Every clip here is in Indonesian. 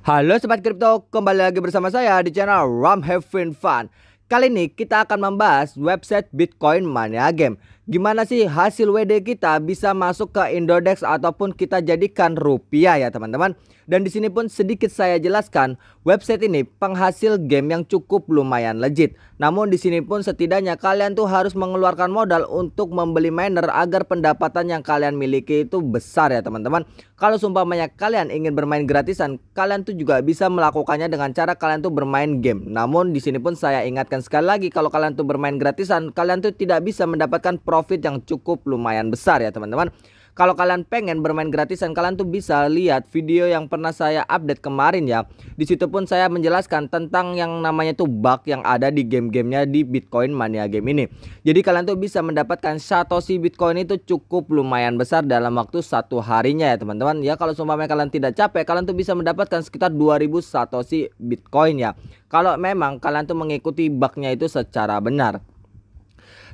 Halo Sobat Kripto, kembali lagi bersama saya di channel Ram Having Fun Kali ini kita akan membahas website Bitcoin Mania Game gimana sih hasil WD kita bisa masuk ke Indodex ataupun kita jadikan rupiah ya teman-teman. Dan di sini pun sedikit saya jelaskan, website ini penghasil game yang cukup lumayan legit. Namun di sini pun setidaknya kalian tuh harus mengeluarkan modal untuk membeli miner agar pendapatan yang kalian miliki itu besar ya teman-teman. Kalau sumpah banyak kalian ingin bermain gratisan, kalian tuh juga bisa melakukannya dengan cara kalian tuh bermain game. Namun di sini pun saya ingatkan sekali lagi kalau kalian tuh bermain gratisan, kalian tuh tidak bisa mendapatkan profit yang cukup lumayan besar ya teman-teman kalau kalian pengen bermain gratisan kalian tuh bisa lihat video yang pernah saya update kemarin ya di situ pun saya menjelaskan tentang yang namanya tuh bug yang ada di game-gamenya di Bitcoin Mania game ini jadi kalian tuh bisa mendapatkan satoshi Bitcoin itu cukup lumayan besar dalam waktu satu harinya ya teman-teman ya kalau seumpamanya kalian tidak capek kalian tuh bisa mendapatkan sekitar 2000 satoshi Bitcoin ya kalau memang kalian tuh mengikuti bugnya itu secara benar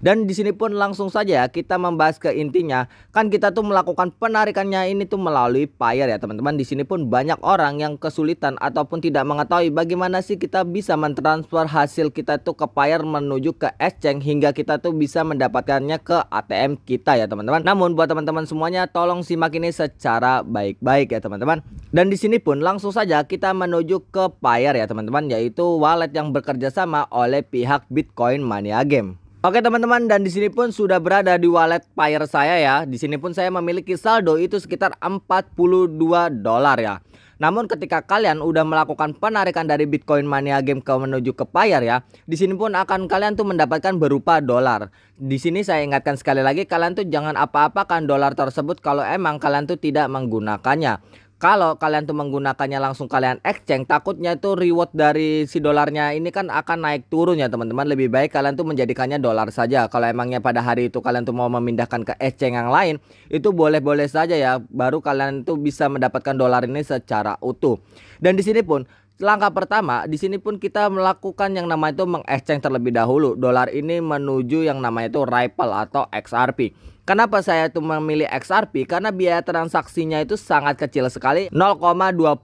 dan di sini pun langsung saja ya, kita membahas ke intinya. Kan kita tuh melakukan penarikannya ini tuh melalui fire ya teman-teman. Di sini pun banyak orang yang kesulitan ataupun tidak mengetahui bagaimana sih kita bisa mentransfer hasil kita tuh ke fire menuju ke exchange hingga kita tuh bisa mendapatkannya ke ATM kita ya teman-teman. Namun buat teman-teman semuanya tolong simak ini secara baik-baik ya teman-teman. Dan di sini pun langsung saja kita menuju ke fire ya teman-teman yaitu wallet yang bekerja sama oleh pihak Bitcoin Mania Game. Oke teman-teman dan di sini pun sudah berada di wallet Payer saya ya. Di sini pun saya memiliki saldo itu sekitar 42 dolar ya. Namun ketika kalian udah melakukan penarikan dari Bitcoin Mania Game ke menuju ke Payer ya, di sini pun akan kalian tuh mendapatkan berupa dolar. Di sini saya ingatkan sekali lagi kalian tuh jangan apa-apakan dolar tersebut kalau emang kalian tuh tidak menggunakannya kalau kalian tuh menggunakannya langsung kalian exchange takutnya itu reward dari si dolarnya ini kan akan naik turun ya teman-teman lebih baik kalian tuh menjadikannya dolar saja kalau emangnya pada hari itu kalian tuh mau memindahkan ke exchange yang lain itu boleh-boleh saja ya baru kalian tuh bisa mendapatkan dolar ini secara utuh dan di sini pun langkah pertama di sini pun kita melakukan yang namanya itu mengexchange terlebih dahulu dolar ini menuju yang namanya itu Ripple atau XRP. Kenapa saya itu memilih XRP? Karena biaya transaksinya itu sangat kecil sekali, 0,25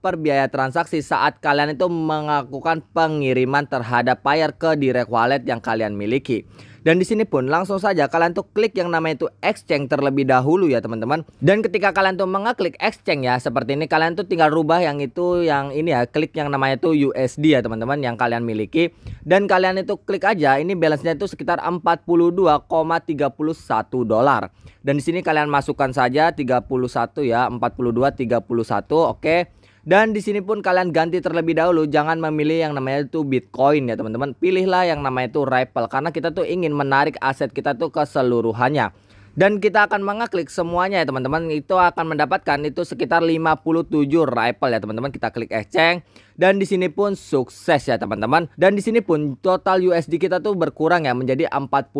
per biaya transaksi saat kalian itu melakukan pengiriman terhadap payar ke direct wallet yang kalian miliki. Dan di sini pun langsung saja kalian tuh klik yang namanya itu exchange terlebih dahulu ya teman-teman. Dan ketika kalian tuh mengeklik exchange ya seperti ini kalian tuh tinggal rubah yang itu yang ini ya klik yang namanya itu USD ya teman-teman yang kalian miliki. Dan kalian itu klik aja ini balance-nya itu sekitar dolar. Dan di sini kalian masukkan saja 31 ya, 42 31 oke. Okay? Dan di sini pun kalian ganti terlebih dahulu, jangan memilih yang namanya itu Bitcoin ya teman-teman. Pilihlah yang namanya itu Ripple karena kita tuh ingin menarik aset kita tuh keseluruhannya dan kita akan mengeklik semuanya ya teman-teman itu akan mendapatkan itu sekitar 57 rifle ya teman-teman kita klik exchange dan di sini pun sukses ya teman-teman dan di sini pun total USD kita tuh berkurang ya menjadi 41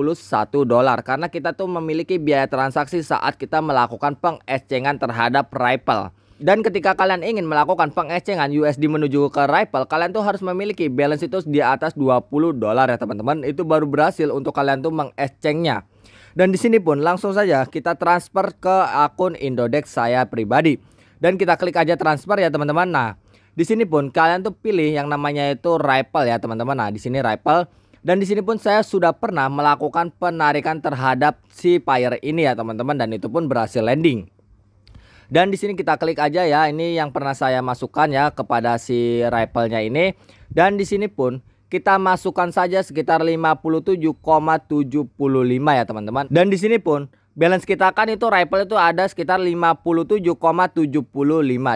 dolar karena kita tuh memiliki biaya transaksi saat kita melakukan pengecengan terhadap rifle dan ketika kalian ingin melakukan pengecengan USD menuju ke Ripple, kalian tuh harus memiliki balance itu di atas 20 dolar ya teman-teman. Itu baru berhasil untuk kalian tuh mengecengnya. Dan di sini pun langsung saja kita transfer ke akun Indodex saya pribadi. Dan kita klik aja transfer ya teman-teman. Nah, di sini pun kalian tuh pilih yang namanya itu Ripple ya teman-teman. Nah, di sini Ripple dan di sini pun saya sudah pernah melakukan penarikan terhadap si Fire ini ya teman-teman dan itu pun berhasil landing. Dan di sini kita klik aja ya, ini yang pernah saya masukkan ya kepada si ripple nya ini. Dan di sini pun kita masukkan saja sekitar 57,75 ya teman-teman. Dan di sini pun balance kita kan itu rifle itu ada sekitar 57,75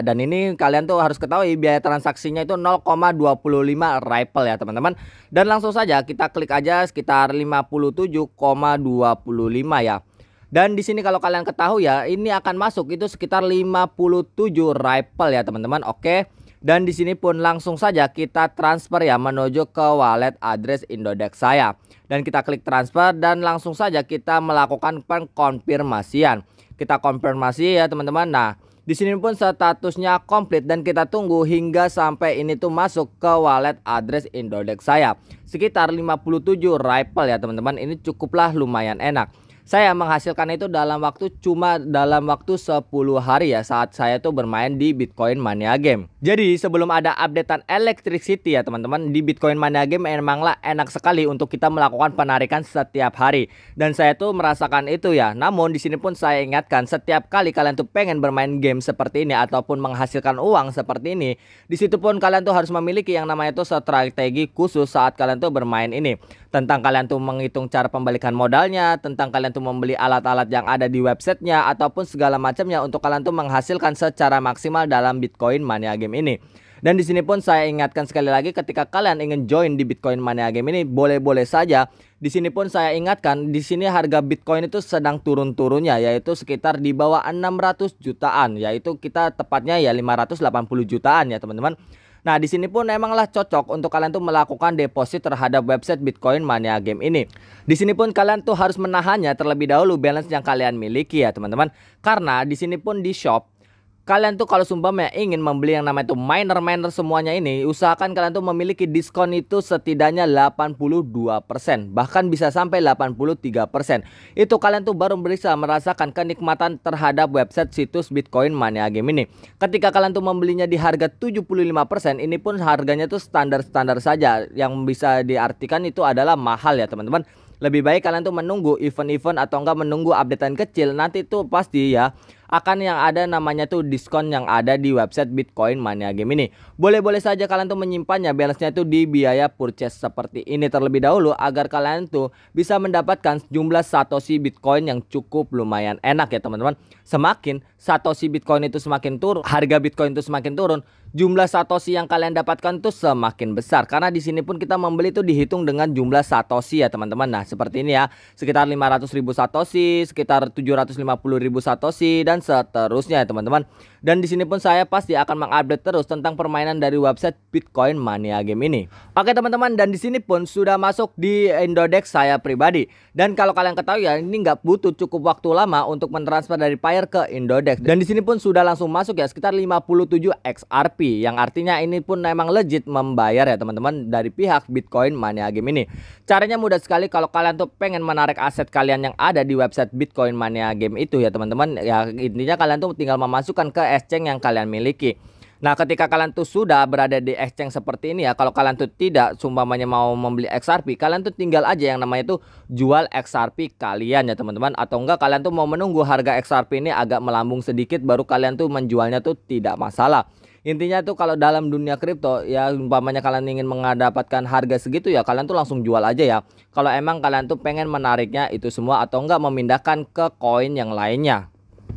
dan ini kalian tuh harus ketahui biaya transaksinya itu 0,25 rifle ya teman-teman dan langsung saja kita klik aja sekitar 57,25 ya dan di sini kalau kalian ketahui ya ini akan masuk itu sekitar 57 rifle ya teman-teman oke dan di sini pun langsung saja kita transfer ya menuju ke wallet address Indodex saya. Dan kita klik transfer dan langsung saja kita melakukan pengkonfirmasian. Kita konfirmasi ya teman-teman. Nah, di sini pun statusnya komplit dan kita tunggu hingga sampai ini tuh masuk ke wallet address Indodex saya. Sekitar 57 ripple ya teman-teman. Ini cukuplah lumayan enak saya menghasilkan itu dalam waktu cuma dalam waktu 10 hari ya saat saya tuh bermain di Bitcoin Mania Game. Jadi sebelum ada updatean Electric City ya teman-teman di Bitcoin Mania Game emanglah enak sekali untuk kita melakukan penarikan setiap hari dan saya tuh merasakan itu ya. Namun di sini pun saya ingatkan setiap kali kalian tuh pengen bermain game seperti ini ataupun menghasilkan uang seperti ini, di situ pun kalian tuh harus memiliki yang namanya tuh strategi khusus saat kalian tuh bermain ini. Tentang kalian tuh menghitung cara pembalikan modalnya, tentang kalian tuh membeli alat-alat yang ada di websitenya ataupun segala macamnya untuk kalian tuh menghasilkan secara maksimal dalam Bitcoin Mania Game ini. Dan di sini pun saya ingatkan sekali lagi ketika kalian ingin join di Bitcoin Mania Game ini boleh-boleh saja. Di sini pun saya ingatkan di sini harga Bitcoin itu sedang turun-turunnya yaitu sekitar di bawah 600 jutaan yaitu kita tepatnya ya 580 jutaan ya teman-teman. Nah, di sini pun emanglah cocok untuk kalian tuh melakukan deposit terhadap website Bitcoin Mania Game ini. Di sini pun kalian tuh harus menahannya terlebih dahulu balance yang kalian miliki ya teman-teman. Karena di sini pun di shop kalian tuh kalau sumpamnya ingin membeli yang namanya itu miner-miner semuanya ini usahakan kalian tuh memiliki diskon itu setidaknya 82% bahkan bisa sampai 83% itu kalian tuh baru bisa merasakan kenikmatan terhadap website situs Bitcoin Mania Game ini ketika kalian tuh membelinya di harga 75% ini pun harganya tuh standar-standar saja yang bisa diartikan itu adalah mahal ya teman-teman lebih baik kalian tuh menunggu event-event atau enggak menunggu updatean kecil nanti tuh pasti ya akan yang ada namanya tuh diskon yang ada di website Bitcoin Mania Game ini. Boleh-boleh saja kalian tuh menyimpannya balance-nya tuh di biaya purchase seperti ini terlebih dahulu agar kalian tuh bisa mendapatkan jumlah satoshi Bitcoin yang cukup lumayan enak ya teman-teman. Semakin satoshi Bitcoin itu semakin turun, harga Bitcoin itu semakin turun, jumlah satoshi yang kalian dapatkan tuh semakin besar karena di sini pun kita membeli tuh dihitung dengan jumlah satoshi ya teman-teman. Nah, seperti ini ya. Sekitar 500.000 satoshi, sekitar 750.000 satoshi dan seterusnya teman-teman. Dan di sini pun saya pasti akan mengupdate terus tentang permainan dari website Bitcoin Mania Game ini. Oke teman-teman dan di sini pun sudah masuk di Indodex saya pribadi. Dan kalau kalian ketahui ya ini nggak butuh cukup waktu lama untuk mentransfer dari Pair ke Indodex. Dan di sini pun sudah langsung masuk ya sekitar 57 XRP yang artinya ini pun memang legit membayar ya teman-teman dari pihak Bitcoin Mania Game ini. Caranya mudah sekali kalau kalian tuh pengen menarik aset kalian yang ada di website Bitcoin Mania Game itu ya teman-teman ya Intinya kalian tuh tinggal memasukkan ke exchange yang kalian miliki. Nah, ketika kalian tuh sudah berada di exchange seperti ini ya, kalau kalian tuh tidak sumpamanya mau membeli XRP, kalian tuh tinggal aja yang namanya tuh jual XRP kalian ya, teman-teman. Atau enggak kalian tuh mau menunggu harga XRP ini agak melambung sedikit baru kalian tuh menjualnya tuh tidak masalah. Intinya tuh kalau dalam dunia kripto ya umpamanya kalian ingin mendapatkan harga segitu ya kalian tuh langsung jual aja ya. Kalau emang kalian tuh pengen menariknya itu semua atau enggak memindahkan ke koin yang lainnya.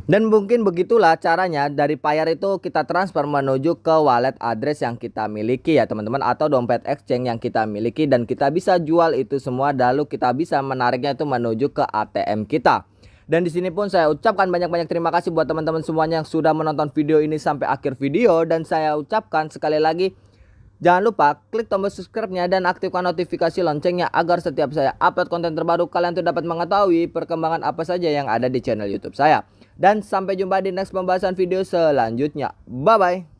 Dan mungkin begitulah caranya dari Payar itu kita transfer menuju ke wallet address yang kita miliki ya teman-teman atau dompet exchange yang kita miliki dan kita bisa jual itu semua lalu kita bisa menariknya itu menuju ke ATM kita. Dan di sini pun saya ucapkan banyak-banyak terima kasih buat teman-teman semuanya yang sudah menonton video ini sampai akhir video dan saya ucapkan sekali lagi Jangan lupa klik tombol subscribe-nya dan aktifkan notifikasi loncengnya agar setiap saya upload konten terbaru kalian tuh dapat mengetahui perkembangan apa saja yang ada di channel YouTube saya. Dan sampai jumpa di next pembahasan video selanjutnya. Bye-bye.